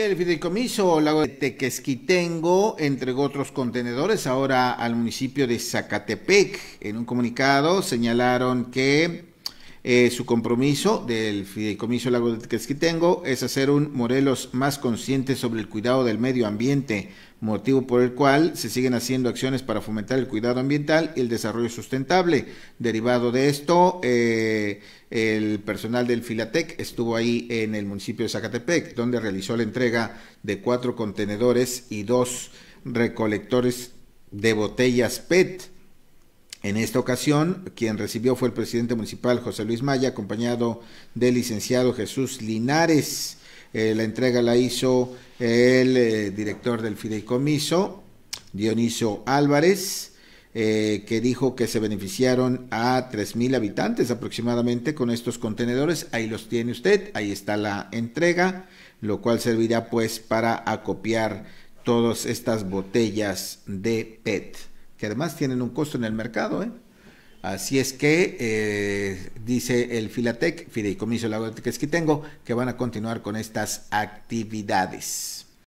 el fideicomiso Lago de Tequesquitengo entregó otros contenedores ahora al municipio de Zacatepec. En un comunicado señalaron que eh, su compromiso del Fideicomiso Lago de tengo es hacer un Morelos más consciente sobre el cuidado del medio ambiente, motivo por el cual se siguen haciendo acciones para fomentar el cuidado ambiental y el desarrollo sustentable. Derivado de esto, eh, el personal del Filatec estuvo ahí en el municipio de Zacatepec, donde realizó la entrega de cuatro contenedores y dos recolectores de botellas PET en esta ocasión, quien recibió fue el presidente municipal José Luis Maya, acompañado del licenciado Jesús Linares. Eh, la entrega la hizo el eh, director del fideicomiso, Dioniso Álvarez, eh, que dijo que se beneficiaron a 3.000 habitantes aproximadamente con estos contenedores. Ahí los tiene usted, ahí está la entrega, lo cual servirá pues para acopiar todas estas botellas de PET que además tienen un costo en el mercado. ¿eh? Así es que eh, dice el Filatec, Fideicomiso es de tengo que van a continuar con estas actividades.